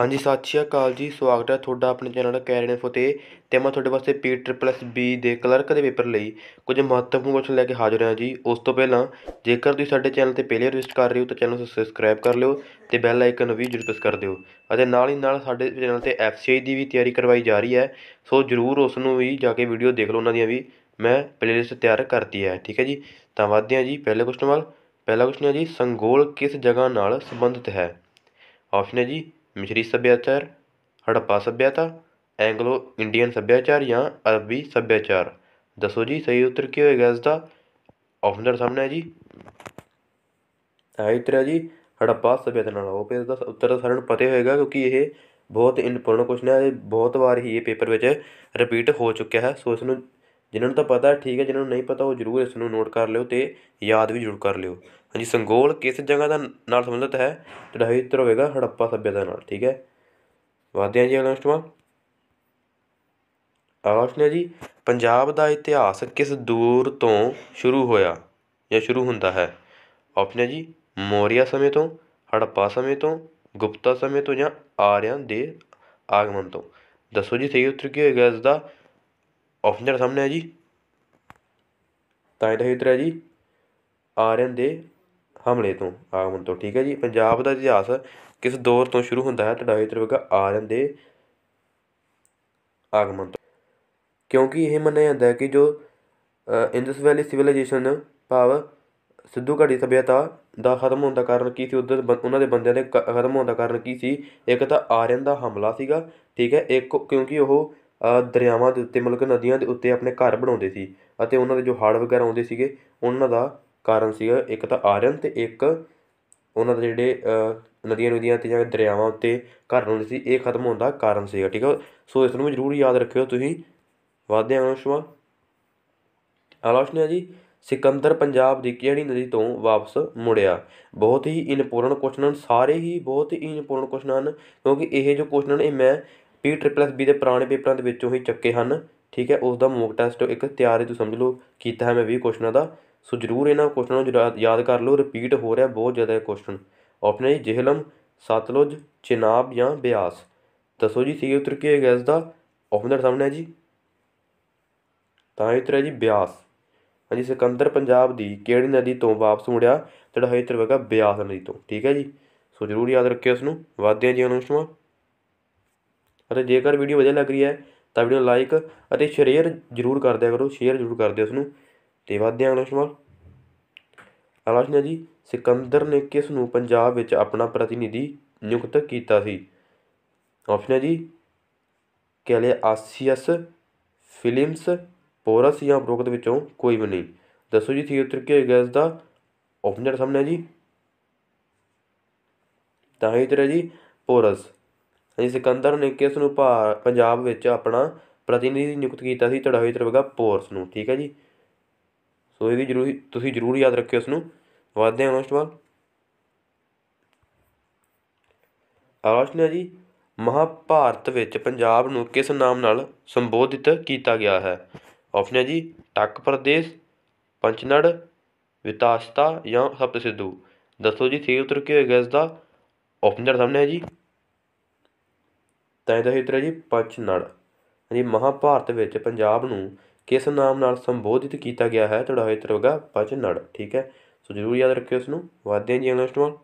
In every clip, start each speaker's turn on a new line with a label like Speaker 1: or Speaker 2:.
Speaker 1: ਹਾਂਜੀ ਸਤਿ ਸ਼੍ਰੀ ਅਕਾਲ ਜੀ ਸਵਾਗਤ ਹੈ ਤੁਹਾਡਾ ਆਪਣੇ ਚੈਨਲ ਕੈਰੀਅਰ ਇਨਫੋ ਤੇ ਤੇ ਮੈਂ ਤੁਹਾਡੇ ਵਾਸਤੇ ਪੀ ਟ੍ਰਿਪਲ ਐਸ ਬੀ ਦੇ ਕਲਰਕ ਦੇ ਪੇਪਰ ਲਈ ਕੁਝ ਮਹੱਤਵਪੂਰਨ ਕੁਐਸਚਨ ਲੈ ਕੇ ਹਾਜ਼ਰ ਹਾਂ ਜੀ ਉਸ ਤੋਂ ਪਹਿਲਾਂ ਜੇਕਰ ਤੁਸੀਂ ਸਾਡੇ ਚੈਨਲ ਤੇ ਪਹਿਲੀ ਵਾਰ ਵਿਜ਼ਿਟ ਕਰ ਰਹੇ ਹੋ ਤਾਂ ਚੈਨਲ ਨੂੰ ਸਬਸਕ੍ਰਾਈਬ ਕਰ ਲਿਓ ਤੇ ਬੈਲ ਆਈਕਨ ਨੂੰ ਵੀ ਜ਼ਰੂਰ ਪ੍ਰੈਸ ਕਰ ਦਿਓ ਅਤੇ ਨਾਲ ਹੀ ਨਾਲ ਸਾਡੇ ਚੈਨਲ ਤੇ ਐਫਸੀਆਈ ਦੀ ਵੀ ਤਿਆਰੀ ਕਰਵਾਈ ਜਾ ਰਹੀ ਹੈ ਸੋ ਜ਼ਰੂਰ ਉਸ ਨੂੰ ਵੀ ਜਾ ਕੇ ਵੀਡੀਓ ਦੇਖ ਲਓ ਉਹਨਾਂ ਦੀਆਂ ਵੀ ਮੈਂ ਪਲੇਲਿਸਟ ਤਿਆਰ ਕਰਤੀ ਹੈ ਠੀਕ ਹੈ ਜੀ ਤਾਂ ਵਧਦੇ ਹਾਂ ਜੀ ਪਹਿਲੇ ਕੁਐਸਚਨ ਵੱਲ ਪਹਿਲਾ ਕੁਐਸਚਨ ਹੈ ਜੀ ਸੰਗੋਲ ਕਿਸ ਜਗ੍ਹਾ ਨਾਲ ਸੰਬੰਧਿਤ ਹੈ ਆਪਸ਼ਨ ਹੈ ਜੀ ਮਿਸ਼ਰੀ ਸੱਭਿਆਚਾਰ ਹੜੱਪਾ ਸੱਭਿਅਤਾ ਐਂਗਲੋ ਇੰਡੀਅਨ ਸੱਭਿਆਚਾਰ ਜਾਂ ਅਰਬੀ ਸੱਭਿਆਚਾਰ ਦੱਸੋ ਜੀ ਸਹੀ ਉੱਤਰ ਕੀ ਹੋਏਗਾ ਇਸ ਦਾ ਆਪਸ਼ਨ ਸਾਹਮਣੇ ਹੈ ਜੀ ਸਹੀ ਉੱਤਰ ਹੈ ਜੀ ਹੜੱਪਾ ਸੱਭਿਅਤਾ ਨਾਲ ਉਹ ਇਸ ਦਾ ਉੱਤਰ ਸਾਰਿਆਂ ਨੂੰ ਪਤਾ ਹੋਏਗਾ ਕਿਉਂਕਿ ਇਹ ਬਹੁਤ ਇੰਪੋਰਟੈਂਟ ਕੁਐਸਚਨ ਹੈ ਬਹੁਤ ਵਾਰ ਹੀ ਇਹ ਪੇਪਰ ਵਿੱਚ ਰਿਪੀਟ ਹੋ ਚੁੱਕਿਆ ਹੈ ਸੋ ਇਸ ਨੂੰ ਜਿਨ੍ਹਾਂ ਨੂੰ ਤਾਂ ਪਤਾ ਠੀਕ ਹੈ ਜਿਨ੍ਹਾਂ ਨੂੰ ਨਹੀਂ ਪਤਾ ਉਹ ਜ਼ਰੂਰ ਇਸ ਨੂੰ ਨੋਟ ਕਰ ਲਿਓ ਤੇ ਯਾਦ ਵੀ ਜ਼ਰੂਰ ਕਰ ਲਿਓ ਹਾਂਜੀ ਸੰਗੋਲ ਕਿਸ ਜਗ੍ਹਾ ਦਾ ਨਾਲ ਸੰਬੰਧਿਤ ਹੈ ਜਿਹੜਾ ਇੱਧਰ ਹੋਵੇਗਾ ਹੜੱਪਾ ਸੱਭਿਅਤਾ ਨਾਲ ਠੀਕ ਹੈ ਵਾਧਿਆ ਜੀ ਅਗਲਾ ਸਟਵਾ ਅਗਲਾ ਪ੍ਰਸ਼ਨ ਜੀ ਪੰਜਾਬ ਦਾ ਇਤਿਹਾਸ ਕਿਸ ਦੂਰ ਤੋਂ ਸ਼ੁਰੂ ਹੋਇਆ ਜਾਂ ਸ਼ੁਰੂ ਹੁੰਦਾ ਹੈ ਆਪਸ਼ਨ ਜੀ ਮੌਰੀਆ ਸਮੇਂ ਤੋਂ ਹੜੱਪਾ ਸਮੇਂ ਤੋਂ ਗੁਪਤਾ ਸਮੇਂ ਤੋਂ ਜਾਂ ਆਰਿਆਂ ਦੇ ਆਗਮਨ ਤੋਂ ਦੱਸੋ ਜੀ ਸਹੀ ਉੱਤਰ ਕੀ ਹੋਏਗਾ ਇਸ ਦਾ ਆਪਸ਼ਨ ਜਿਹੜਾ ਸਾਹਮਣੇ ਹੈ ਜੀ ਤਾਂ ਇਹਦਾ ਹੀ ਉੱਤਰ ਹੈ ਜੀ ਆਰੀਅਨ ਦੇ ਹਮਲੇ ਤੋਂ ਆਗਮਨ ਤੋਂ ਠੀਕ ਹੈ ਜੀ ਪੰਜਾਬ ਦਾ ਇਤਿਹਾਸ ਕਿਸ ਦੌਰ ਤੋਂ ਸ਼ੁਰੂ ਹੁੰਦਾ ਹੈ ਤੁਹਾਡਾ ਉੱਤਰ ਹੋਵੇਗਾ ਆਰੀਅਨ ਦੇ ਆਗਮਨ ਤੋਂ ਕਿਉਂਕਿ ਇਹ ਮੰਨਿਆ ਜਾਂਦਾ ਹੈ ਕਿ ਜੋ ਇੰਡਸ ਵੈਲੀ ਸਿਵਲਾਈਜੇਸ਼ਨ ਭਾਵ ਸਿੱਧੂ ਘਾਟੀ ਸਭਿਅਤਾ ਦਾ ਖਤਮ ਹੋਣ ਦਾ ਕਾਰਨ ਕੀ ਸੀ ਉਧਰ ਉਹਨਾਂ ਦੇ ਬੰਦਿਆਂ ਦੇ ਖਤਮ ਹੋਣ ਦਾ ਕਾਰਨ ਕੀ ਸੀ ਇੱਕ ਤਾਂ ਆਰੀਅਨ ਦਾ ਹਮਲਾ ਸੀਗਾ ਠੀਕ ਹੈ ਇੱਕ ਕਿਉਂਕਿ ਉਹ ਦਰਿਆਵਾਂ ਦੇ ਉੱਤੇ ਮਤਲਬ ਨਦੀਆਂ ਦੇ ਉੱਤੇ ਆਪਣੇ ਘਰ ਬਣਾਉਂਦੇ ਸੀ ਅਤੇ ਉਹਨਾਂ ਦੇ ਜੋ ਹੜ੍ਹ ਵਗੈਰਾ ਆਉਂਦੇ ਸੀਗੇ ਉਹਨਾਂ ਦਾ ਕਾਰਨ ਸੀਗਾ ਇੱਕ ਤਾਂ ਆਰਨ ਤੇ ਇੱਕ ਉਹਨਾਂ ਦੇ ਜਿਹੜੇ ਨਦੀਆਂ ਨਦੀਆਂ 'ਤੇ ਜਾਂ ਦਰਿਆਵਾਂ ਉੱਤੇ ਘਰ ਬਣਾਉਂਦੇ ਸੀ ਇਹ ਖਤਮ ਹੋਣ ਦਾ ਕਾਰਨ ਸੀਗਾ ਠੀਕ ਹੈ ਸੋ ਇਸ ਨੂੰ ਜ਼ਰੂਰ ਯਾਦ ਰੱਖਿਓ ਤੁਸੀਂ ਵਾਧਿਆ ਅਨੁਸ਼ਵਾ ਆਲੋਚਨਾ ਜੀ ਸਿਕੰਦਰ ਪੰਜਾਬ ਦੀ ਕਿਹੜੀ ਨਦੀ ਤੋਂ ਵਾਪਸ ਮੁੜਿਆ ਬਹੁਤ ਹੀ ਇਨਪੂਰਨ ਕੁਐਸਚਨ ਸਾਰੇ ਹੀ ਬਹੁਤ ਹੀ ਇਨਪੂਰਨ ਕੁਐਸਚਨ ਹਨ ਕਿਉਂਕਿ ਇਹ ਜੋ ਕੁਐਸਚਨ ਇਹ ਮੈਂ ਪੀ ਟ੍ਰਿਪਲ ਐਸ ਬੀ ਦੇ ਪੁਰਾਣੇ ਪੇਪਰਾਂ ਦੇ ਵਿੱਚੋਂ ਹੀ ਚੱਕੇ ਹਨ ਠੀਕ ਹੈ ਉਸ ਦਾ ਮੋਕ ਟੈਸਟ ਇੱਕ ਤਿਆਰੀ ਤੋਂ ਸਮਝ ਲਓ ਕੀਤਾ ਹੈ ਮੈਂ 20 ਕੁਐਸਚਨਾਂ ਦਾ ਸੋ ਜ਼ਰੂਰ ਇਹਨਾਂ ਕੁਐਸਚਨਾਂ ਨੂੰ ਯਾਦ ਕਰ ਲਓ ਰਿਪੀਟ ਹੋ ਰਿਹਾ ਬਹੁਤ ਜ਼ਿਆਦਾ ਕੁਐਸਚਨ ਆਪਸ਼ਨ ਹੈ ਜਿਹਲਮ ਸਤਲੁਜ ਚਿਨਾਬ ਜਾਂ ਬਿਆਸ ਦੱਸੋ ਜੀ ਸਹੀ ਉੱਤਰ ਕੀ ਹੈ ਇਸ ਦਾ ਆਪਸ਼ਨ ਦੇ ਸਾਹਮਣੇ ਹੈ ਜੀ ਤਾਂ ਇਹ ਹੈ ਜੀ ਬਿਆਸ ਹਾਂਜੀ ਸਿਕੰਦਰ ਪੰਜਾਬ ਦੀ ਕਿਹੜੀ ਨਦੀ ਤੋਂ ਵਾਪਸ ਮੁੜਿਆ ਜਿਹੜਾ ਹੈ ਤਰਵਗਾ ਬਿਆਸ ਨਦੀ ਤੋਂ ਠੀਕ ਹੈ ਜੀ ਸੋ ਜ਼ਰੂਰ ਯਾਦ ਰੱਖਿਓ ਇਸ ਨੂੰ ਵਾਧਿਆਂ ਜੀ ਅਨੁਸ਼ਮਾ ਅਤੇ ਜੇਕਰ ਵੀਡੀਓ ਵਧੀਆ ਲੱਗ ਰਹੀ ਹੈ ਤਾਂ ਵੀਡੀਓ ਲਾਈਕ ਅਤੇ ਸ਼ੇਅਰ ਜ਼ਰੂਰ ਕਰ ਦਿਆ ਕਰੋ ਸ਼ੇਅਰ ਜ਼ਰੂਰ ਕਰ ਦਿਓ ਉਸ ਨੂੰ ਤੇ ਵਧਦੇ ਹਾਂ ਅਗਲਾ ਆਲੋਚਨਾ ਜੀ ਸਿਕੰਦਰ ਨੇ ਕਿਸ ਨੂੰ ਪੰਜਾਬ ਵਿੱਚ ਆਪਣਾ ਪ੍ਰਤੀਨਿਧੀ ਨਿਯੁਕਤ ਕੀਤਾ ਸੀ ਆਪਸ਼ਨ ਹੈ ਜੀ ਆਸੀਅਸ ਫਿਲਮਸ ਪੋਰਸ ਜਾਂ ਉਪਰੋਕਤ ਵਿੱਚੋਂ ਕੋਈ ਵੀ ਨਹੀਂ ਦੱਸੋ ਜੀ ਠੀਕ ਉੱਤਰ ਕੀ ਹੋਏਗਾ ਇਸ ਦਾ ਆਪਸ਼ਨ ਸਾਹਮਣੇ ਜੀ ਤਾਂ ਇਹ ਤਰ੍ਹਾਂ ਜੀ ਪੋਰਸ ਸਿਕੰਦਰ ਨੇ ਕਿਸ ਨੂੰ ਭਾ ਪੰਜਾਬ ਵਿੱਚ ਆਪਣਾ ਪ੍ਰਤੀਨਿਧੀ ਨਿਯੁਕਤ ਕੀਤਾ ਸੀ ਤੜਾਹੀ ਤਰਵਗਾ ਪੋਰਸ ਨੂੰ ਠੀਕ ਹੈ ਜੀ ਸੋ ਇਹ ਵੀ ਜ਼ਰੂਰੀ ਤੁਸੀਂ ਜ਼ਰੂਰ ਯਾਦ ਰੱਖਿਓ ਇਸ ਨੂੰ ਵਧਦੇ ਹਾਂ ਨੈਕਸਟ ਵੱਲ ਆਲੋਚਨਾ ਜੀ ਮਹਾਭਾਰਤ ਵਿੱਚ ਪੰਜਾਬ ਨੂੰ ਕਿਸ ਨਾਮ ਨਾਲ ਸੰਬੋਧਿਤ ਕੀਤਾ ਗਿਆ ਹੈ ਆਪਸ਼ਨ ਜੀ ਟੱਕ ਪ੍ਰਦੇਸ਼ ਪੰਚਨੜ ਵਿਤਾਸਤਾ ਜਾਂ ਸਪਤ ਸਿੱਧੂ ਦੱਸੋ ਜੀ ਸਹੀ ਉੱਤਰ ਕੀ ਹੋਏਗਾ ਇਸ ਦਾ ਆਪਸ਼ਨ ਸਾਹਮਣੇ ਹੈ ਜੀ ਤਾਂ ਇਹਦਾ ਹੀ ਜੀ ਪਚਨੜ ਹਾਂਜੀ ਮਹਾਭਾਰਤ ਵਿੱਚ ਪੰਜਾਬ ਨੂੰ ਕਿਸ ਨਾਮ ਨਾਲ ਸੰਬੋਧਿਤ ਕੀਤਾ ਗਿਆ ਹੈ ਤੁਹਾਡਾ ਉੱਤਰ ਹੋਗਾ ਪਚਨੜ ਠੀਕ ਹੈ ਸੋ ਜ਼ਰੂਰ ਯਾਦ ਰੱਖਿਓ ਇਸ ਨੂੰ ਵਾਧੇ ਜੀ ਅਗਲਾ ਸਟੂਡੈਂਟ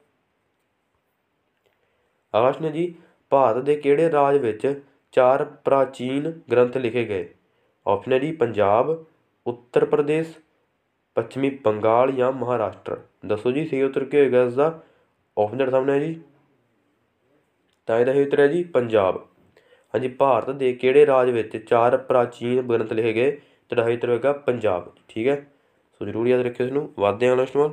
Speaker 1: ਅਗਲਾ ਨੇ ਜੀ ਭਾਰਤ ਦੇ ਕਿਹੜੇ ਰਾਜ ਵਿੱਚ ਚਾਰ ਪ੍ਰਾਚੀਨ ਗ੍ਰੰਥ ਲਿਖੇ ਗਏ ਆਪਸ਼ਨ ਹੈ ਜੀ ਪੰਜਾਬ ਉੱਤਰ ਪ੍ਰਦੇਸ਼ ਪੱਛਮੀ ਬੰਗਾਲ ਜਾਂ ਮਹਾਰਾਸ਼ਟਰ ਦੱਸੋ ਜੀ ਸਹੀ ਉੱਤਰ ਕੀ ਹੋਏਗਾ ਇਸ ਦਾ ਆਪਸ਼ਨ ਤੁਹਾਡੇ ਸਾਹਮਣੇ ਹੈ ਜੀ ਤਾਂ ਇਹਦਾ ਹੀ ਉੱਤਰ ਹੈ ਜੀ ਪੰਜਾਬ ਹਾਂਜੀ ਭਾਰਤ ਦੇ ਕਿਹੜੇ ਰਾਜ ਵਿੱਚ ਚਾਰ ਪ੍ਰਾਚੀਨ ਗ੍ਰੰਥ ਲਿਖੇ ਗਏ ਤੇ ਤਰਵੇਗਾ ਹੋਏਗਾ ਪੰਜਾਬ ਠੀਕ ਹੈ ਸੋ ਜ਼ਰੂਰ ਯਾਦ ਰੱਖਿਓ ਇਸ ਨੂੰ ਵਾਧੇ ਵਾਲਾ ਸਵਾਲ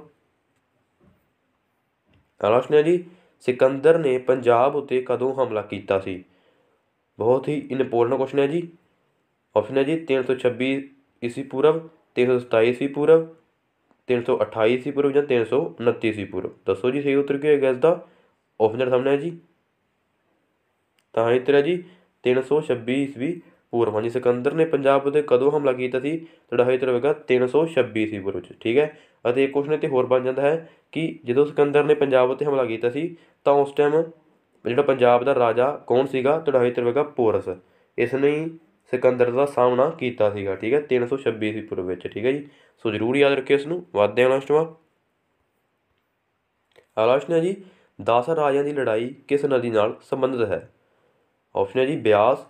Speaker 1: ਆਲੋਚਨਾ ਜੀ ਸਿਕੰਦਰ ਨੇ ਪੰਜਾਬ ਉੱਤੇ ਕਦੋਂ ਹਮਲਾ ਕੀਤਾ ਸੀ ਬਹੁਤ ਹੀ ਇੰਪੋਰਟੈਂਟ ਕੁਐਸਚਨ ਹੈ ਜੀ ਆਪਸ਼ਨ ਹੈ ਜੀ 326 ਈਸਵੀ ਪੂਰਵ 327 ਈਸਵੀ ਪੂਰਵ 328 ਈਸਵੀ ਪੂਰਵ ਜਾਂ 329 ਈਸਵੀ ਪੂਰਵ ਦੱਸੋ ਜੀ ਸਹੀ ਉੱਤਰ ਕੀ ਹੈ ਇਸ ਦਾ ਆਪਸ਼ਨ ਸਾਹਮਣੇ ਹੈ ਜੀ ਤਾਂ ਹੀ ਤੇਰਾ ਜੀ 326 ਈਸਵੀ ਪੂਰਵ ਹਾਂਜੀ ਸਿਕੰਦਰ ਨੇ ਪੰਜਾਬ ਉਤੇ ਕਦੋਂ ਹਮਲਾ ਕੀਤਾ ਸੀ ਤੁਹਾਡਾ ਹੋਇਆ ਤਰ 326 ਈਸਵੀ ਪੂਰਵ ਚ ਠੀਕ ਹੈ ਅਤੇ ਇੱਕ ਕੁਸ਼ਨ ਤੇ ਹੋਰ ਬਣ ਜਾਂਦਾ ਹੈ ਕਿ ਜਦੋਂ ਸਿਕੰਦਰ ਨੇ ਪੰਜਾਬ ਉਤੇ ਹਮਲਾ ਕੀਤਾ ਸੀ ਤਾਂ ਉਸ ਟਾਈਮ ਜਿਹੜਾ ਪੰਜਾਬ ਦਾ ਰਾਜਾ ਕੌਣ ਸੀਗਾ ਤੁਹਾਡਾ ਹੋਇਆ ਤਰ ਪੋਰਸ ਇਸ ਨੇ ਸਿਕੰਦਰ ਦਾ ਸਾਹਮਣਾ ਕੀਤਾ ਸੀਗਾ ਠੀਕ ਹੈ 326 ਈਸਵੀ ਪੂਰਵ ਵਿੱਚ ਠੀਕ ਹੈ ਜੀ ਸੋ ਜ਼ਰੂਰ ਯਾਦ ਰੱਖਿਓ ਇਸ ਨੂੰ ਅਗਲਾ ਆਲੋਚਨਾ ਆਲੋਚਨਾ ਜੀ 10 ਰਾਜਿਆਂ ਦੀ ਲੜਾਈ ਕਿਸ ਨਦੀ ਨਾਲ ਸੰਬੰਧਿਤ ਹੈ ਆਪਸ਼ਨ ਹੈ ਜੀ ਬਿਆਸ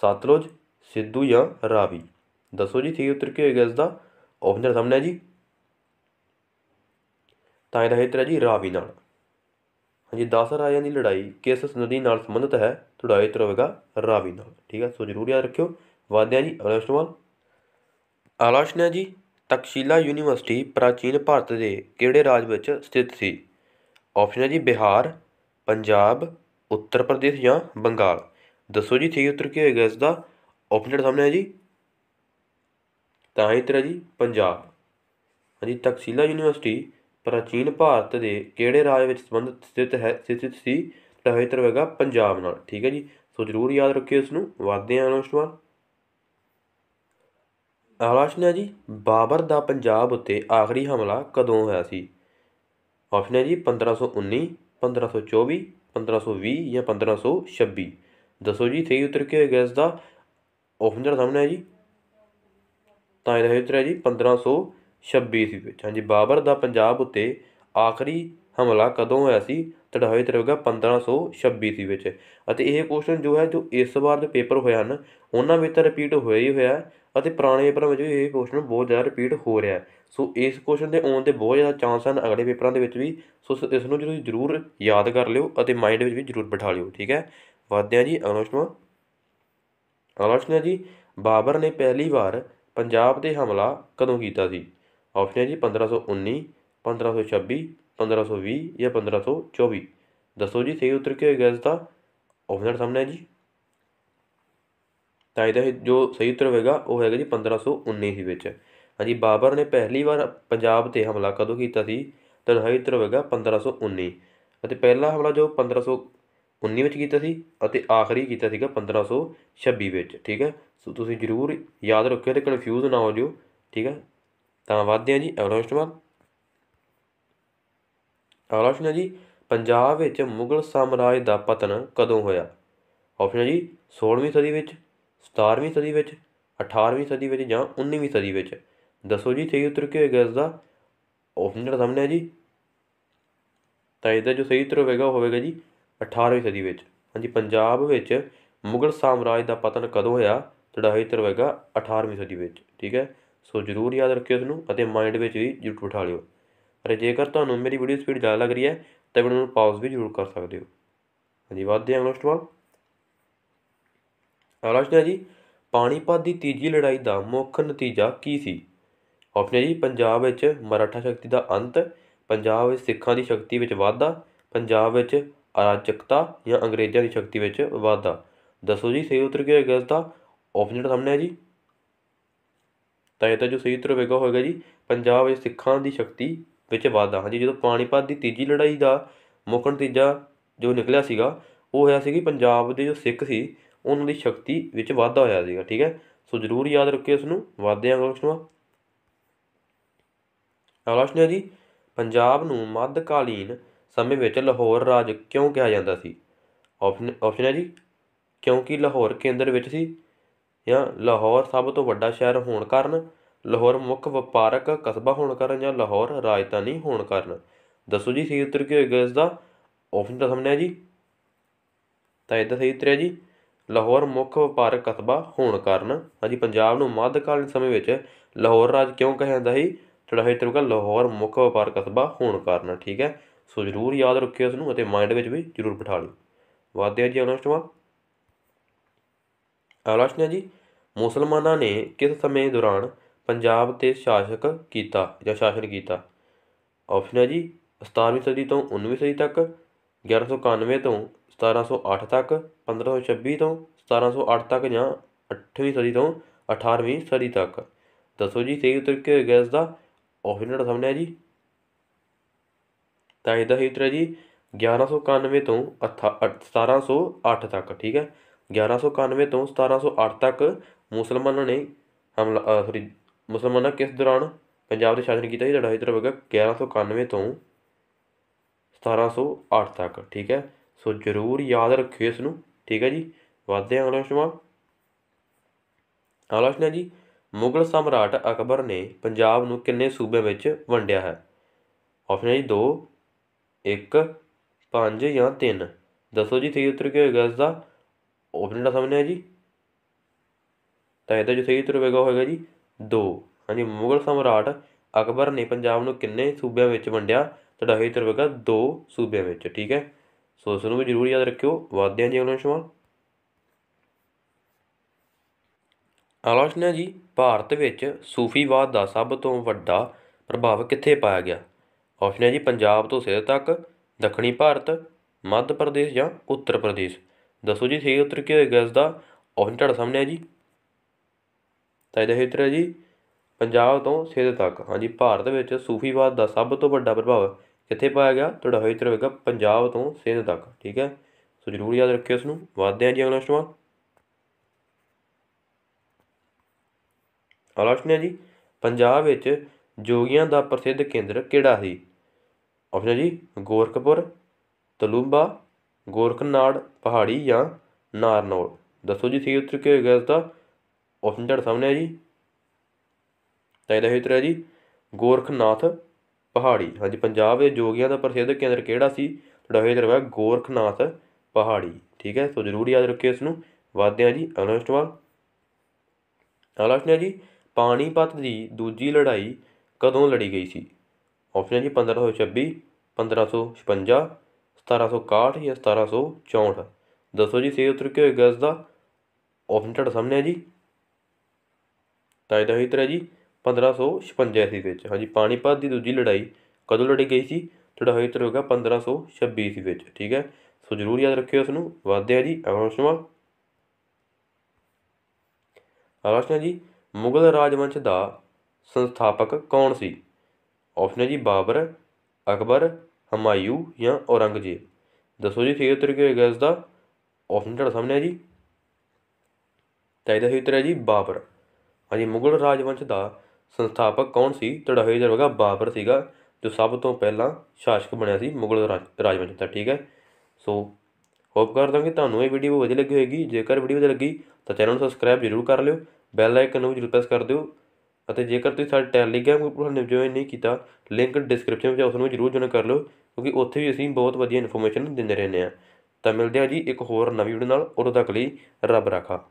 Speaker 1: ਸਤਲੁਜ ਸਿੱਧੂ ਜਾਂ ਰਾਵੀ ਦੱਸੋ ਜੀ ਠੀਕ ਉੱਤਰ ਕੀ ਹੋਏਗਾ ਇਸ ਦਾ ਆਪਸ਼ਨ ਸਾਹਮਣੇ ਹੈ ਜੀ ਤਾਂ ਇਹਦਾ ਇੱਤਰ ਹੈ ਜੀ ਰਾਵੀ ਨਾਲ ਹਾਂਜੀ 10 ਰਾਜਿਆਂ ਦੀ ਲੜਾਈ ਕਿਸ ਨਦੀ ਨਾਲ ਸੰਬੰਧਿਤ ਹੈ ਤੁਹਾਡਾ ਇੱਤਰ ਹੋਵੇਗਾ ਰਾਵੀ ਨਾਲ ਠੀਕ ਹੈ ਸੋ ਜ਼ਰੂਰ ਯਾਦ ਰੱਖਿਓ ਵਾਦਿਆਂ ਜੀ ਅਗਲਾ ਸਵਾਲ ਆਲਾਸ਼ਨ ਹੈ ਜੀ ਤਕਸ਼ੀਲਾ ਯੂਨੀਵਰਸਿਟੀ ਪ੍ਰਾਚੀਨ ਭਾਰਤ ਦੇ ਕਿਹੜੇ ਰਾਜ ਵਿੱਚ ਸਥਿਤ ਸੀ ਆਪਸ਼ਨ ਹੈ ਜੀ ਬਿਹਾਰ ਪੰਜਾਬ ਉੱਤਰ ਪ੍ਰਦੇਸ਼ ਜਾਂ ਬੰਗਾਲ ਦੱਸੋ ਜੀ ਠੀਕ ਉੱਤਰ ਕੀ ਹੋਏਗਾ ਇਸ ਦਾ ਆਪਸ਼ਨ ਸਾਹਮਣੇ ਹੈ ਜੀ ਤਾਂ ਹੀ ਤੇਰਾ ਜੀ ਪੰਜਾਬ ਹਾਂਜੀ ਤਕਸੀਲਾ ਯੂਨੀਵਰਸਿਟੀ ਪ੍ਰਾਚੀਨ ਭਾਰਤ ਦੇ ਕਿਹੜੇ ਰਾਜ ਵਿੱਚ ਸੰਬੰਧਿਤ ਸਥਿਤ ਹੈ ਸਥਿਤ ਸੀ ਤਾਂ ਇਹ ਤਰ ਹੋਏਗਾ ਪੰਜਾਬ ਨਾਲ ਠੀਕ ਹੈ ਜੀ ਸੋ ਜਰੂਰ ਯਾਦ ਰੱਖਿਓ ਇਸ ਨੂੰ ਵਾਦਿਆਂ ਅਨੁਸ਼ਵਾਨ ਆਲਾਸ਼ਨ ਹੈ ਜੀ ਬਾਬਰ ਦਾ ਪੰਜਾਬ ਉੱਤੇ ਆਖਰੀ ਹਮਲਾ ਕਦੋਂ ਹੋਇਆ ਸੀ ਆਪਸ਼ਨ ਹੈ ਜੀ 1519 1524 1520 ਜਾਂ 1526 ਦੱਸੋ ਜੀ ਸਹੀ ਉੱਤਰ ਕੇ ਹੈ ਗੈਸ ਦਾ ਆਪਸ਼ਨ ਜਿਹੜਾ ਸਾਹਮਣੇ ਹੈ ਜੀ ਤਾਂ ਇਹਦਾ ਉੱਤਰ ਹੈ ਜੀ 1526 ਦੇ ਵਿੱਚ ਹਾਂਜੀ ਬਾਬਰ ਦਾ ਪੰਜਾਬ ਉੱਤੇ ਆਖਰੀ ਹਮਲਾ ਕਦੋਂ ਹੋਇਆ ਸੀ ਤੁਹਾਡਾ ਹੋਇਆ ਹੋਗਾ 1526 ਦੇ ਵਿੱਚ ਅਤੇ ਇਹ ਕੁਐਸਚਨ ਜੋ ਹੈ ਜੋ ਇਸ ਵਾਰ ਦੇ ਪੇਪਰ ਹੋਏ ਹਨ ਉਹਨਾਂ ਵਿੱਚ ਤਾਂ ਰਿਪੀਟ ਹੋਇਆ ਹੀ ਹੋਇਆ ਅਤੇ ਪੁਰਾਣੇ ਪੇਪਰਾਂ ਵਿੱਚ ਵੀ ਇਹ ਕੁਐਸਚਨ ਬਹੁਤ ਜ਼ਿਆਦਾ ਰਿਪੀਟ ਹੋ ਰਿਹਾ ਸੋ ਇਸ ਕੁਐਸਚਨ ਦੇ ਆਉਣ ਦੇ ਬਹੁਤ ਜ਼ਿਆਦਾ ਚਾਂਸ ਹਨ ਅਗਲੇ ਪੇਪਰਾਂ ਦੇ ਵਿੱਚ ਵੀ ਸੋ ਇਸ ਨੂੰ ਜ਼ਰੂਰ ਯਾਦ ਕਰ ਲਿਓ ਅਤੇ ਮਾਈਂਡ ਵਿੱਚ ਵੀ ਜ਼ਰੂਰ ਬਿਠਾ ਲਿਓ ਠੀਕ ਹੈ ਵਧਦੇ ਜੀ ਅਨੁਸ਼ਮਾ ਅਨੁਸ਼ਮਾ ਜੀ ਬਾਬਰ ਨੇ ਪਹਿਲੀ ਵਾਰ ਪੰਜਾਬ ਤੇ ਹਮਲਾ ਕਦੋਂ ਕੀਤਾ ਸੀ ਆਪਸ਼ਨ ਹੈ ਜੀ 1519 1526 1520 ਜਾਂ 1524 ਦੱਸੋ ਜੀ ਸਹੀ ਉੱਤਰ ਕੀ ਹੋਏਗਾ ਇਸ ਦਾ ਆਪਸ਼ਨ ਸਾਹਮਣੇ ਹੈ ਜੀ ਤਾਂ ਇਹਦਾ ਜੋ ਸਹੀ ਉੱਤਰ ਹੋਵੇਗਾ ਉਹ ਹੈਗਾ ਜੀ 1519 ਦੇ ਵਿੱਚ ਹਾਂਜੀ ਬਾਬਰ ਨੇ ਪਹਿਲੀ ਵਾਰ ਪੰਜਾਬ ਤੇ ਹਮਲਾ ਕਦੋਂ ਕੀਤਾ ਸੀ ਤਾਂ ਸਹੀ ਉੱਤਰ ਹੋਵੇਗਾ 1519 ਅਤੇ ਪਹਿਲਾ ਹਮਲਾ ਜੋ 1500 19 ਵਿੱਚ ਕੀਤਾ ਸੀ ਅਤੇ ਆਖਰੀ ਕੀਤਾ ਸੀਗਾ 1526 ਵਿੱਚ ਠੀਕ ਹੈ ਸੋ ਤੁਸੀਂ ਜ਼ਰੂਰ ਯਾਦ ਰੱਖਿਓ ਤੇ ਕਨਫਿਊਜ਼ ਨਾ ਹੋ ਜਿਓ ਠੀਕ ਹੈ ਤਾਂ ਵਾਧਦੇ ਆ ਜੀ ਅਗਲਾ ਸਵਾਲ ਅਗਲਾ ਸਵਾਲ ਜੀ ਪੰਜਾਬ ਵਿੱਚ ਮੁਗਲ ਸਾਮਰਾਜ ਦਾ ਪਤਨ ਕਦੋਂ ਹੋਇਆ ਆਪਸ਼ਨ ਜੀ 16ਵੀਂ ਸਦੀ ਵਿੱਚ 17ਵੀਂ ਸਦੀ ਵਿੱਚ 18ਵੀਂ ਸਦੀ ਵਿੱਚ ਜਾਂ 19ਵੀਂ ਸਦੀ ਵਿੱਚ ਦੱਸੋ ਜੀ ਸਹੀ ਉੱਤਰ ਕੀ ਹੋਏਗਾ ਇਸ ਦਾ ਆਪਸ਼ਨ ਜਿਹੜਾ ਸਾਹਮਣੇ ਹੈ ਜੀ ਤਾਂ ਇਹਦਾ ਜੋ ਸਹੀ ਉੱਤਰ ਹੋਵੇਗਾ ਹੋਵੇਗਾ ਜੀ 18ਵੀਂ ਸਦੀ ਵਿੱਚ ਹਾਂਜੀ ਪੰਜਾਬ ਵਿੱਚ ਮੁਗਲ ਸਾਮਰਾਜ ਦਾ ਪਤਨ ਕਦੋਂ ਹੋਇਆ ਜਿਹੜਾ ਹੈ ਹੋਏਗਾ 18ਵੀਂ ਸਦੀ ਵਿੱਚ ਠੀਕ ਹੈ ਸੋ ਜਰੂਰ ਯਾਦ ਰੱਖਿਓ ਇਸ ਨੂੰ ਅਤੇ ਮਾਈਂਡ ਵਿੱਚ ਵੀ ਜੁਟ ਬਿਠਾ ਲਿਓ ਪਰ ਜੇਕਰ ਤੁਹਾਨੂੰ ਮੇਰੀ ਵੀਡੀਓ ਸਪੀਡ ਜ਼ਿਆਦਾ ਲੱਗ ਰਹੀ ਹੈ ਤਾਂ ਵੀਡੀਓ ਨੂੰ ਪਾਜ਼ ਵੀ ਜ਼ਰੂਰ ਕਰ ਸਕਦੇ ਹੋ ਹਾਂਜੀ ਵਾਧੇ ਹਾਂ ਅਗਲਾ ਵੱਲ ਅਗਲਾ ਹੈ ਜੀ ਪਾਣੀਪਤ ਦੀ ਤੀਜੀ ਲੜਾਈ ਦਾ ਮੁੱਖ ਨਤੀਜਾ ਕੀ ਸੀ ਆਪਸ਼ਨ ਜੀ ਪੰਜਾਬ ਵਿੱਚ ਮਰਾਠਾ ਸ਼ਕਤੀ ਦਾ ਅੰਤ ਪੰਜਾਬ ਵਿੱਚ ਸਿੱਖਾਂ ਦੀ ਸ਼ਕਤੀ ਵਿੱਚ ਵਾਧਾ ਪੰਜਾਬ ਵਿੱਚ ਅਰਾਜਕਤਾ ਜਾਂ ਅੰਗਰੇਜ਼ਾਂ ਦੀ ਸ਼ਕਤੀ ਵਿੱਚ ਵਾਧਾ ਦੱਸੋ ਜੀ ਸਹੀ ਉੱਤਰ ਕੀ ਹੋਏਗਾ ਇਸ ਦਾ ਆਪਸ਼ਨ ਜਿਹੜਾ ਸਾਹਮਣੇ ਹੈ ਜੀ ਤਾਂ ਇਹ ਤਾਂ ਜੋ ਸਹੀ ਉੱਤਰ ਹੋਵੇਗਾ ਹੋਏਗਾ ਜੀ ਪੰਜਾਬ ਵਿੱਚ ਸਿੱਖਾਂ ਦੀ ਸ਼ਕਤੀ ਵਿੱਚ ਵਾਧਾ ਹਾਂਜੀ ਜਦੋਂ ਪਾਣੀਪਤ ਦੀ ਤੀਜੀ ਲੜਾਈ ਦਾ ਮੁੱਖ ਨਤੀਜਾ ਜੋ ਨਿਕਲਿਆ ਸੀਗਾ ਉਹ ਹੋਇਆ ਸੀ ਕਿ ਪੰਜਾਬ ਦੇ ਜੋ ਸਿੱਖ ਸੀ ਉਹਨਾਂ ਦੀ ਸ਼ਕਤੀ ਵਿੱਚ ਵਾਧਾ ਹੋਇਆ ਸੀਗਾ ਠੀਕ ਹੈ ਸੋ ਜ਼ਰੂਰ ਯਾਦ ਰੱਖਿਓ ਇਸ ਨੂੰ ਵਾਧੇ ਅੰਗਲਸ਼ਨਵਾ ਅਗਲਾ ਪ੍ਰਸ਼ਨ ਹੈ ਜੀ ਪੰਜਾਬ ਨੂੰ ਮੱਧਕਾਲੀਨ ਸਮੇਂ ਵਿੱਚ ਲਾਹੌਰ ਰਾਜ ਕਿਉਂ ਕਿਹਾ ਜਾਂਦਾ ਸੀ ਆਪਸ਼ਨ ਹੈ ਜੀ ਕਿਉਂਕਿ ਲਾਹੌਰ ਕੇਂਦਰ ਵਿੱਚ ਸੀ ਜਾਂ ਲਾਹੌਰ ਸਭ ਤੋਂ ਵੱਡਾ ਸ਼ਹਿਰ ਹੋਣ ਕਾਰਨ ਲਾਹੌਰ ਮੁੱਖ ਵਪਾਰਕ ਕਸਬਾ ਹੋਣ ਕਾਰਨ ਜਾਂ ਲਾਹੌਰ ਰਾਜਧਾਨੀ ਹੋਣ ਕਾਰਨ ਦੱਸੋ ਜੀ ਸਹੀ ਉੱਤਰ ਕੀ ਹੋਏਗਾ ਇਸ ਦਾ ਆਪਸ਼ਨ ਦਾ ਸਾਹਮਣੇ ਹੈ ਜੀ ਤਾਂ ਇਹਦਾ ਸਹੀ ਉੱਤਰ ਹੈ ਜੀ ਲਾਹੌਰ ਮੁੱਖ ਵਪਾਰਕ ਕਸਬਾ ਹੋਣ ਕਾਰਨ ਹਾਂਜੀ ਪੰਜਾਬ ਨੂੰ ਮੱਧਕਾਲੀਨ ਸਮੇਂ ਵਿੱਚ ਲਾਹੌਰ ਰਾਜ ਕਿਉਂ ਕਿਹਾ ਜਾਂਦਾ ਸੀ ਜਿਹੜਾ ਹੈ ਤਰੀਕਾ ਲਾਹੌਰ ਮੁੱਖ ਵਪਾਰਕ ਕਸਬਾ ਹੋਣ ਕਾਰਨ ਠੀਕ ਹੈ ਸੋ ਜ਼ਰੂਰ ਯਾਦ ਰੱਖਿਓ ਇਸ ਨੂੰ ਅਤੇ ਮਾਈਂਡ ਵਿੱਚ ਵੀ ਜ਼ਰੂਰ ਬਿਠਾ ਲਿਓ ਵਾਦਿਆ ਜੀ ਅਨਸ਼ਟਵਾ ਆਲੋਚਨਾ ਜੀ ਮੁਸਲਮਾਨਾਂ ਨੇ ਕਿਸ ਸਮੇਂ ਦੌਰਾਨ ਪੰਜਾਬ ਤੇ ਸ਼ਾਸਕ ਕੀਤਾ ਜਾਂ ਸ਼ਾਸਨ ਕੀਤਾ ਆਪਸ਼ਨ ਹੈ ਜੀ 17ਵੀਂ ਸਦੀ ਤੋਂ 19ਵੀਂ ਸਦੀ ਤੱਕ 1191 ਤੋਂ 1708 ਤੱਕ 1526 ਤੋਂ 1708 ਤੱਕ ਜਾਂ 8ਵੀਂ ਸਦੀ ਤੋਂ 18ਵੀਂ ਸਦੀ ਤੱਕ ਦੱਸੋ ਜੀ ਸਹੀ ਉੱਤਰ ਕੀ ਹੋਏਗਾ ਇਸ ਦਾ ਆਪਸ਼ਨ ਸਾਹਮਣੇ ਹੈ ਜੀ ਤਾਂ ਇਹਦਾ ਹੀ ਉੱਤਰ ਹੈ ਜੀ 1191 ਤੋਂ 1708 ਤੱਕ ਠੀਕ ਹੈ 1191 ਤੋਂ 1708 ਤੱਕ ਮੁਸਲਮਾਨਾਂ ਨੇ ਹਮਲਾ ਸੌਰੀ ਮੁਸਲਮਾਨਾਂ ਕਿਸ ਦੌਰਾਨ ਪੰਜਾਬ ਦੇ ਸ਼ਾਸਨ ਕੀਤਾ ਜੀ ਤੁਹਾਡਾ ਇੱਧਰ ਹੋਵੇਗਾ 1191 ਤੋਂ 1708 ਤੱਕ ਠੀਕ ਹੈ ਸੋ ਜ਼ਰੂਰ ਯਾਦ ਰੱਖਿਓ ਇਸ ਨੂੰ ਠੀਕ ਹੈ ਜੀ ਵਾਧੇ ਆਲੋਚਨਾ ਆਲੋਚਨਾ ਜੀ ਮੁਗਲ ਸਮਰਾਟ ਅਕਬਰ ਨੇ ਪੰਜਾਬ ਨੂੰ ਕਿੰਨੇ ਸੂਬਿਆਂ ਵਿੱਚ ਵੰਡਿਆ ਹੈ ਆਪਸ਼ਨ ਜੀ 2 1 5 ਜਾਂ 3 ਦੱਸੋ ਜੀ ਸਹੀ ਉੱਤਰ ਕੀ ਹੋਏਗਾ ਇਸ ਦਾ ਉਹ ਦਾ ਨਾ ਹੈ ਜੀ ਤਾਂ ਇਹਦਾ ਜੋ ਸਹੀ ਉੱਤਰ ਹੋਏਗਾ ਹੋਏਗਾ ਜੀ 2 ਹਾਂਜੀ ਮੁਗਲ ਸਮਰਾਟ ਅਕਬਰ ਨੇ ਪੰਜਾਬ ਨੂੰ ਕਿੰਨੇ ਸੂਬਿਆਂ ਵਿੱਚ ਵੰਡਿਆ ਤੁਹਾਡਾ ਸਹੀ ਉੱਤਰ ਹੋਏਗਾ 2 ਸੂਬਿਆਂ ਵਿੱਚ ਠੀਕ ਹੈ ਸੋ ਇਸ ਨੂੰ ਵੀ ਜ਼ਰੂਰ ਯਾਦ ਰੱਖਿਓ ਵਾਦਿਆਂ ਜੀ ਅਗਲਾ ਸਵਾਲ ਆਲੋਚਨਾ ਜੀ ਭਾਰਤ ਵਿੱਚ ਸੂਫੀਵਾਦ ਦਾ ਸਭ ਤੋਂ ਵੱਡਾ ਪ੍ਰਭਾਵ ਕਿੱਥੇ ਪਾਇਆ ਗਿਆ ਆਪਸ਼ਨ ਹੈ ਜੀ ਪੰਜਾਬ ਤੋਂ ਸਿਰ ਤੱਕ ਦੱਖਣੀ ਭਾਰਤ ਮੱਧ ਪ੍ਰਦੇਸ਼ ਜਾਂ ਉੱਤਰ ਪ੍ਰਦੇਸ਼ ਦੱਸੋ ਜੀ ਸਹੀ ਉੱਤਰ ਕੀ ਹੋਏਗਾ ਇਸ ਦਾ ਆਪਸ਼ਨ ਤੁਹਾਡੇ ਸਾਹਮਣੇ ਹੈ ਜੀ ਤਾਂ ਇਹਦਾ ਉੱਤਰ ਹੈ ਜੀ ਪੰਜਾਬ ਤੋਂ ਸਿਰ ਤੱਕ ਹਾਂਜੀ ਭਾਰਤ ਵਿੱਚ ਸੂਫੀਵਾਦ ਦਾ ਸਭ ਤੋਂ ਵੱਡਾ ਪ੍ਰਭਾਵ ਕਿੱਥੇ ਪਾਇਆ ਗਿਆ ਤੁਹਾਡਾ ਹੋਇਆ ਉੱਤਰ ਹੋਏਗਾ ਪੰਜਾਬ ਤੋਂ ਸਿਰ ਤੱਕ ਠੀਕ ਹੈ ਸੋ ਜ਼ਰੂਰ ਯਾਦ ਰੱਖਿਓ ਇਸ ਨੂੰ ਵਾਦਦੇ ਹਾਂ ਜੀ ਅਗਲਾ ਸਵਾਲ ਹੈ ਜੀ ਪੰਜਾਬ ਵਿੱਚ ਜੋਗੀਆਂ ਦਾ ਪ੍ਰਸਿੱਧ ਕੇਂਦਰ ਕਿਹੜਾ ਸੀ ਆਪਸ਼ਨ ਜੀ ਗੋਰਖਪੁਰ ਤਲੂੰਬਾ ਗੋਰਖਨਾੜ ਪਹਾੜੀ ਜਾਂ ਨਾਰਨੌਲ ਦੱਸੋ ਜੀ ਸਹੀ ਉੱਤਰ ਕੀ ਹੋਏਗਾ ਦਾ ਆਪਸ਼ਨ ਤੁਹਾਡੇ ਸਾਹਮਣੇ ਹੈ ਜੀ ਤਾਂ ਇਹਦਾ ਉੱਤਰ ਹੈ ਜੀ ਗੋਰਖਨਾਥ ਪਹਾੜੀ ਹਾਂਜੀ ਪੰਜਾਬ ਦੇ ਜੋਗੀਆਂ ਦਾ ਪ੍ਰਸਿੱਧ ਕੇਂਦਰ ਕਿਹੜਾ ਸੀ ਤੁਹਾਡਾ ਹੋਏ ਜਰਵਾ ਗੋਰਖਨਾਥ ਪਹਾੜੀ ਠੀਕ ਹੈ ਸੋ ਜ਼ਰੂਰ ਯਾਦ ਰੱਖਿਓ ਇਸ ਨੂੰ ਵਾਅਦੇ ਆ ਜੀ ਅਗਲਾ ਵਾਲ ਹੈ ਜੀ ਪਾਣੀਪਤ ਦੀ ਦੂਜੀ ਲੜਾਈ ਕਦੋਂ ਲੜੀ ਗਈ ਸੀ ਆਪਸ਼ਨ ਜੀ 1526 1556 1761 ਜਾਂ 1764 ਦੱਸੋ ਜੀ ਸਹੀ ਉੱਤਰ ਕੀ ਹੋਏਗਾ ਇਸ ਦਾ ਆਪਸ਼ਨ ਤੁਹਾਡੇ ਸਾਹਮਣੇ ਹੈ ਜੀ ਤਾਂ ਇਹਦਾ ਹੀ ਹੈ ਜੀ 1556 ਸੀ ਵਿੱਚ ਹਾਂਜੀ ਪਾਣੀਪਤ ਦੀ ਦੂਜੀ ਲੜਾਈ ਕਦੋਂ ਲੜੀ ਗਈ ਸੀ ਤੁਹਾਡਾ ਹੋਈ ਤਰ ਹੋਗਾ 1526 ਸੀ ਵਿੱਚ ਠੀਕ ਹੈ ਸੋ ਜ਼ਰੂਰ ਯਾਦ ਰੱਖਿਓ ਇਸ ਨੂੰ ਵਾਧਿਆ ਜੀ ਅਗਲਾ ਪ੍ਰਸ਼ਨ ਜੀ ਮੁਗਲ ਰਾਜਵੰਸ਼ ਦਾ ਸੰਸਥਾਪਕ ਕੌਣ ਸੀ ਆਪਸ਼ਨ ਹੈ ਜੀ ਬਾਬਰ ਅਕਬਰ ਹਮਾਯੂ ਜਾਂ ਔਰੰਗਜ਼ੇਬ ਦੱਸੋ ਜੀ ਸਹੀ ਉੱਤਰ ਕੀ ਹੋਏਗਾ ਇਸ ਦਾ ਆਪਸ਼ਨ ਤੁਹਾਡੇ ਸਾਹਮਣੇ ਹੈ ਜੀ ਤਾਂ ਇਹਦਾ ਸਹੀ ਉੱਤਰ ਹੈ ਜੀ ਬਾਬਰ ਹਾਂਜੀ ਮੁਗਲ ਰਾਜਵੰਸ਼ ਦਾ ਸੰਸਥਾਪਕ ਕੌਣ ਸੀ ਤੁਹਾਡਾ ਹੋਈ ਜਾਵੇਗਾ ਬਾਬਰ ਸੀਗਾ ਜੋ ਸਭ ਤੋਂ ਪਹਿਲਾਂ ਸ਼ਾਸਕ ਬਣਿਆ ਸੀ ਮੁਗਲ ਰਾਜਵੰਸ਼ ਦਾ ਠੀਕ ਹੈ ਸੋ ਹੋਪ ਕਰਦਾ ਕਿ ਤੁਹਾਨੂੰ ਇਹ ਵੀਡੀਓ ਵਧੀਆ ਲੱਗੀ ਹੋਵੇਗੀ ਜੇਕਰ ਵੀਡੀਓ ਵਧੀਆ ਲੱਗੀ ਤਾਂ ਚੈਨਲ ਨੂੰ ਸਬਸਕ੍ਰਾਈਬ ਜ਼ਰੂਰ ਕਰ ਲਿਓ ਬੈਲ ਆਈਕਨ ਨੂੰ ਜ਼ਰੂਰ ਪ੍ਰੈਸ ਕਰ ਦਿਓ ਅਤੇ ਜੇਕਰ ਤੁਸੀਂ ਸਾਡੇ ਟੈਲੀਗ੍ਰਾਮ ਗਰੁੱਪ ਨੂੰ ਜੁਆਇਨ ਨਹੀਂ ਕੀਤਾ ਲਿੰਕ ਡਿਸਕ੍ਰਿਪਸ਼ਨ ਵਿੱਚ ਉਸ ਨੂੰ ਜਰੂਰ ਜੁਆਇਨ ਕਰ ਲਓ ਕਿਉਂਕਿ ਉੱਥੇ ਵੀ ਅਸੀਂ ਬਹੁਤ ਵਧੀਆ ਇਨਫੋਰਮੇਸ਼ਨ ਦਿੰਦੇ ਰਹਿੰਦੇ ਹਾਂ ਤਾਂ ਮਿਲਦੇ ਹਾਂ ਜੀ ਇੱਕ ਹੋਰ ਨਵੀਂ ਵੀਡੀਓ ਨਾਲ ਉਦੋਂ ਤੱਕ ਲਈ ਰੱਬ ਰਾਖਾ